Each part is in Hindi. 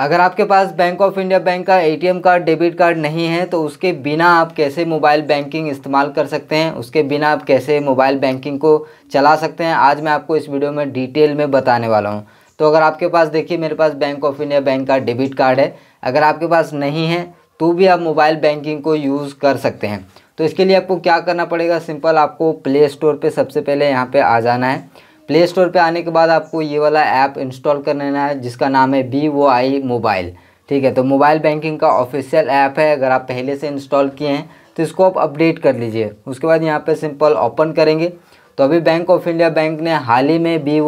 अगर आपके पास बैंक ऑफ इंडिया बैंक का एटीएम कार्ड डेबिट कार्ड नहीं है तो उसके बिना आप कैसे मोबाइल बैंकिंग इस्तेमाल कर सकते हैं उसके बिना आप कैसे मोबाइल बैंकिंग को चला सकते हैं आज मैं आपको इस वीडियो में डिटेल में बताने वाला हूँ तो अगर आपके पास देखिए मेरे पास बैंक ऑफ इंडिया बैंक का डेबिट कार्ड है अगर आपके पास नहीं है तो भी आप मोबाइल बैंकिंग को यूज़ कर सकते हैं तो इसके लिए आपको क्या करना पड़ेगा सिंपल आपको प्ले स्टोर पर सबसे पहले यहाँ पर आ जाना है प्ले स्टोर पर आने के बाद आपको ये वाला ऐप इंस्टॉल कर लेना है जिसका नाम है बी वो आई मोबाइल ठीक है तो मोबाइल बैंकिंग का ऑफिशियल ऐप है अगर आप पहले से इंस्टॉल किए हैं तो इसको आप अपडेट कर लीजिए उसके बाद यहाँ पर सिंपल ओपन करेंगे तो अभी बैंक ऑफ इंडिया बैंक ने हाल ही में B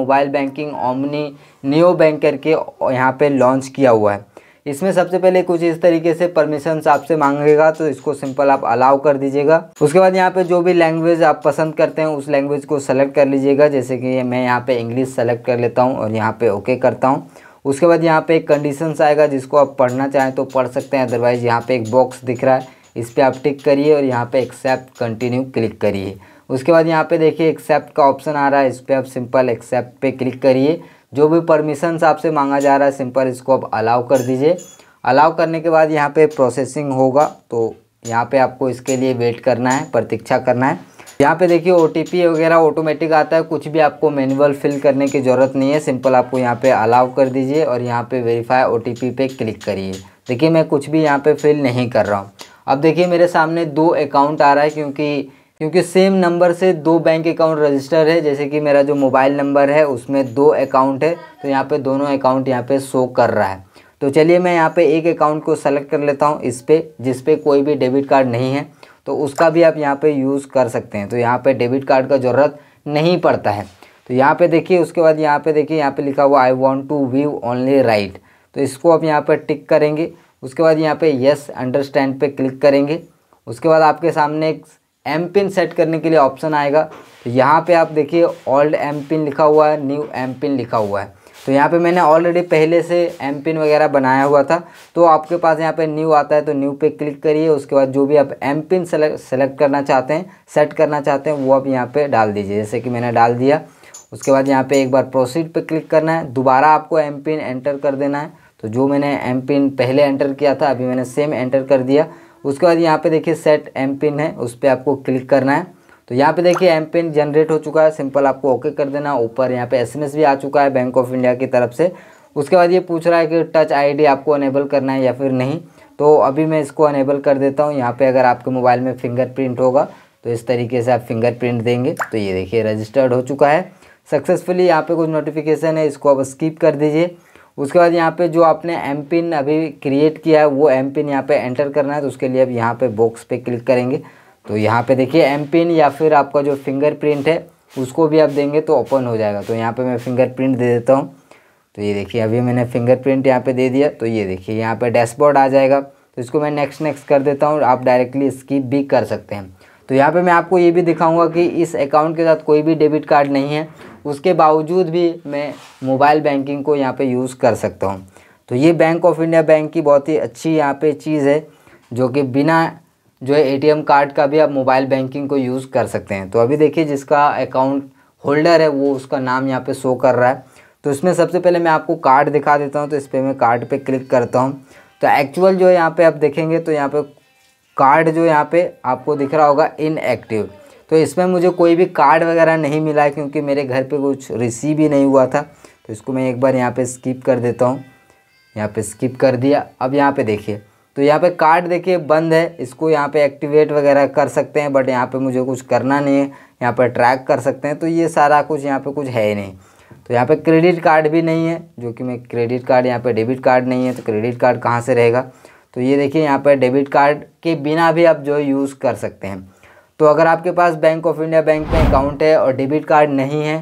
mobile banking omni neo bank करके यहाँ पे लॉन्च किया हुआ है इसमें सबसे पहले कुछ इस तरीके से परमिशन आपसे मांगेगा तो इसको सिंपल आप अलाउ कर दीजिएगा उसके बाद यहाँ पे जो भी लैंग्वेज आप पसंद करते हैं उस लैंग्वेज को सेलेक्ट कर लीजिएगा जैसे कि मैं यहाँ पे इंग्लिश सेलेक्ट कर लेता हूँ और यहाँ पे ओके करता हूँ उसके बाद यहाँ पे एक कंडीशंस आएगा जिसको आप पढ़ना चाहें तो पढ़ सकते हैं अदरवाइज़ यहाँ पे एक बॉक्स दिख रहा है इस पर आप टिक करिए और यहाँ पे एक्सेप्ट कंटिन्यू क्लिक करिए उसके बाद यहाँ पे देखिए एक्सेप्ट का ऑप्शन आ रहा है इस पर आप सिंपल एक्सेप्ट पे क्लिक करिए जो भी परमिशंस आपसे मांगा जा रहा है सिंपल इसको आप अलाउ कर दीजिए अलाउ करने के बाद यहाँ पे प्रोसेसिंग होगा तो यहाँ पे आपको इसके लिए वेट करना है प्रतीक्षा करना है यहाँ पे देखिए ओ वगैरह ऑटोमेटिक आता है कुछ भी आपको मैनुअल फिल करने की ज़रूरत नहीं है सिंपल आपको यहाँ पे अलाउ कर दीजिए और यहाँ पे वेरीफाई ओ पे क्लिक करिए देखिए मैं कुछ भी यहाँ पे फिल नहीं कर रहा हूँ अब देखिए मेरे सामने दो अकाउंट आ रहा है क्योंकि क्योंकि सेम नंबर से दो बैंक अकाउंट रजिस्टर है जैसे कि मेरा जो मोबाइल नंबर है उसमें दो अकाउंट है तो यहाँ पे दोनों अकाउंट यहाँ पे शो कर रहा है तो चलिए मैं यहाँ पे एक अकाउंट को सेलेक्ट कर लेता हूँ इस पर जिसपे कोई भी डेबिट कार्ड नहीं है तो उसका भी आप यहाँ पर यूज़ कर सकते हैं तो यहाँ पर डेबिट कार्ड का ज़रूरत नहीं पड़ता है तो यहाँ पर देखिए उसके बाद यहाँ पर देखिए यहाँ पर लिखा हुआ I want to view only right तो इसको आप यहाँ पर टिक करेंगे उसके बाद यहाँ पे यस अंडरस्टैंड पे क्लिक करेंगे उसके बाद आपके सामने एक एम पिन सेट करने के लिए ऑप्शन आएगा तो यहाँ पे आप देखिए ओल्ड एम पिन लिखा हुआ है न्यू एम पिन लिखा हुआ है तो यहाँ पे मैंने ऑलरेडी पहले से एम पिन वगैरह बनाया हुआ था तो आपके पास यहाँ पे न्यू आता है तो न्यू पे क्लिक करिए उसके बाद जो भी आप एम पिन सेलेक्ट करना चाहते हैं सेट करना चाहते हैं वो आप यहाँ पर डाल दीजिए जैसे कि मैंने डाल दिया उसके बाद यहाँ पर एक बार प्रोसीड पर क्लिक करना है दोबारा आपको एम पिन एंटर कर देना है तो जो मैंने एम पिन पहले एंटर किया था अभी मैंने सेम एंटर कर दिया उसके बाद यहाँ पे देखिए सेट एम पिन है उस पर आपको क्लिक करना है तो यहाँ पे देखिए एम पिन जनरेट हो चुका है सिंपल आपको ओके कर देना ऊपर यहाँ पे एसएमएस भी आ चुका है बैंक ऑफ इंडिया की तरफ से उसके बाद ये पूछ रहा है कि टच आईडी आपको अनेबल करना है या फिर नहीं तो अभी मैं इसको अनेबल कर देता हूँ यहाँ पर अगर आपके मोबाइल में फिंगरप्रिंट होगा तो इस तरीके से आप फिंगरप्रिंट देंगे तो ये देखिए रजिस्टर्ड हो चुका है सक्सेसफुली यहाँ पर कुछ नोटिफिकेशन है इसको आप स्किप कर दीजिए उसके बाद यहाँ पे जो आपने एम पिन अभी क्रिएट किया है वो एम पिन यहाँ पे एंटर करना है तो उसके लिए अब यहाँ पे बॉक्स पे क्लिक करेंगे तो यहाँ पे देखिए एम पिन या फिर आपका जो फिंगर प्रिंट है उसको भी आप देंगे तो ओपन हो जाएगा तो यहाँ पे मैं फिंगर प्रिंट दे देता हूँ तो ये देखिए अभी मैंने फिंगर प्रिंट यहाँ पर दे दिया तो ये देखिए यहाँ पर डैशबोर्ड आ जाएगा तो इसको मैं नेक्स्ट नेक्स्ट कर देता हूँ आप डायरेक्टली स्कीप भी कर सकते हैं तो यहाँ पे मैं आपको ये भी दिखाऊंगा कि इस अकाउंट के साथ कोई भी डेबिट कार्ड नहीं है उसके बावजूद भी मैं मोबाइल बैंकिंग को यहाँ पे यूज़ कर सकता हूँ तो ये बैंक ऑफ इंडिया बैंक की बहुत ही अच्छी यहाँ पे चीज़ है जो कि बिना जो है एटीएम कार्ड का भी आप मोबाइल बैंकिंग को यूज़ कर सकते हैं तो अभी देखिए जिसका अकाउंट होल्डर है वो उसका नाम यहाँ पर शो कर रहा है तो इसमें सबसे पहले मैं आपको कार्ड दिखा देता हूँ तो इस पर मैं कार्ड पर क्लिक करता हूँ तो एक्चुअल जो यहाँ पर आप देखेंगे तो यहाँ पर कार्ड जो यहाँ पे आपको दिख रहा होगा इनएक्टिव तो इसमें मुझे कोई भी कार्ड वगैरह नहीं मिला क्योंकि मेरे घर पे कुछ रिसीव ही नहीं हुआ था तो इसको मैं एक बार यहाँ पे स्किप कर देता हूँ यहाँ पे स्किप कर दिया अब यहाँ पे देखिए तो यहाँ पे कार्ड देखिए बंद है इसको यहाँ पे एक्टिवेट वगैरह कर सकते हैं बट यहाँ पर मुझे कुछ करना नहीं है यहाँ पर ट्रैक कर सकते हैं तो ये सारा कुछ यहाँ पर कुछ है ही नहीं तो यहाँ पर क्रेडिट कार्ड भी नहीं है जो कि मैं क्रेडिट कार्ड यहाँ पर डेबिट कार्ड नहीं है तो क्रेडिट कार्ड कहाँ से रहेगा तो ये देखिए यहाँ पर डेबिट कार्ड के बिना भी आप जो यूज़ कर सकते हैं तो अगर आपके पास बैंक ऑफ इंडिया बैंक में अकाउंट है और डेबिट कार्ड नहीं है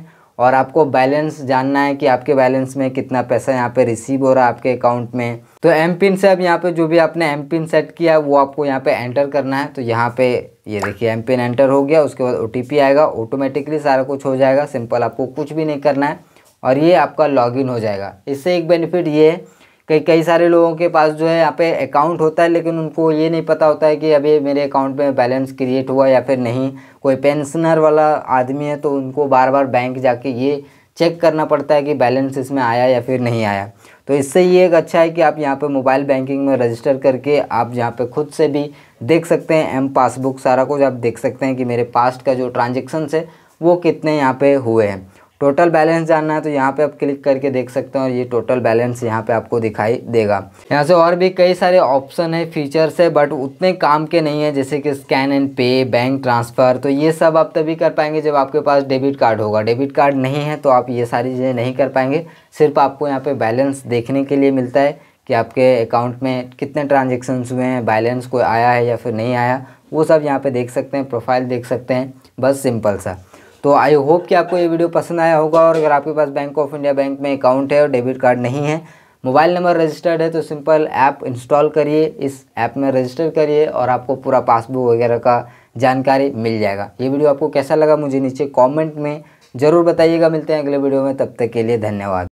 और आपको बैलेंस जानना है कि आपके बैलेंस में कितना पैसा यहाँ पे रिसीव हो रहा है आपके अकाउंट में तो एम पिन से अब यहाँ पे जो भी आपने एम पिन सेट किया है वो आपको यहाँ पे एंटर करना है तो यहाँ पे ये देखिए एम पिन एंटर हो गया उसके बाद ओ आएगा ऑटोमेटिकली सारा कुछ हो जाएगा सिंपल आपको कुछ भी नहीं करना है और ये आपका लॉग हो जाएगा इससे एक बेनिफिट ये है कई कई सारे लोगों के पास जो है यहाँ पे अकाउंट होता है लेकिन उनको ये नहीं पता होता है कि अभी मेरे अकाउंट में बैलेंस क्रिएट हुआ या फिर नहीं कोई पेंशनर वाला आदमी है तो उनको बार बार बैंक जाके ये चेक करना पड़ता है कि बैलेंस इसमें आया या फिर नहीं आया तो इससे ये एक अच्छा है कि आप यहाँ पे मोबाइल बैंकिंग में रजिस्टर करके आप यहाँ पे खुद से भी देख सकते हैं एम पासबुक सारा कुछ आप देख सकते हैं कि मेरे पास्ट का जो ट्रांजेक्शन्स है वो कितने यहाँ पे हुए हैं टोटल बैलेंस जानना है तो यहाँ पे आप क्लिक करके देख सकते हैं और ये टोटल बैलेंस यहाँ पे आपको दिखाई देगा यहाँ से और भी कई सारे ऑप्शन है फीचर्स है बट उतने काम के नहीं है जैसे कि scan and pay bank transfer तो ये सब आप तभी कर पाएंगे जब आपके पास डेबिट कार्ड होगा डेबिट कार्ड नहीं है तो आप ये सारी चीज़ें नहीं कर पाएंगे सिर्फ आपको यहाँ पर बैलेंस देखने के लिए मिलता है कि आपके अकाउंट में कितने ट्रांजेक्शन्स हुए हैं बैलेंस कोई आया है या फिर नहीं आया वो सब यहाँ पर देख सकते हैं प्रोफाइल देख सकते हैं बस सिंपल सा तो आई होप कि आपको ये वीडियो पसंद आया होगा और अगर आपके पास बैंक ऑफ इंडिया बैंक में अकाउंट है और डेबिट कार्ड नहीं है मोबाइल नंबर रजिस्टर्ड है तो सिंपल ऐप इंस्टॉल करिए इस ऐप में रजिस्टर करिए और आपको पूरा पासबुक वगैरह का जानकारी मिल जाएगा ये वीडियो आपको कैसा लगा मुझे नीचे कॉमेंट में ज़रूर बताइएगा मिलते हैं अगले वीडियो में तब तक के लिए धन्यवाद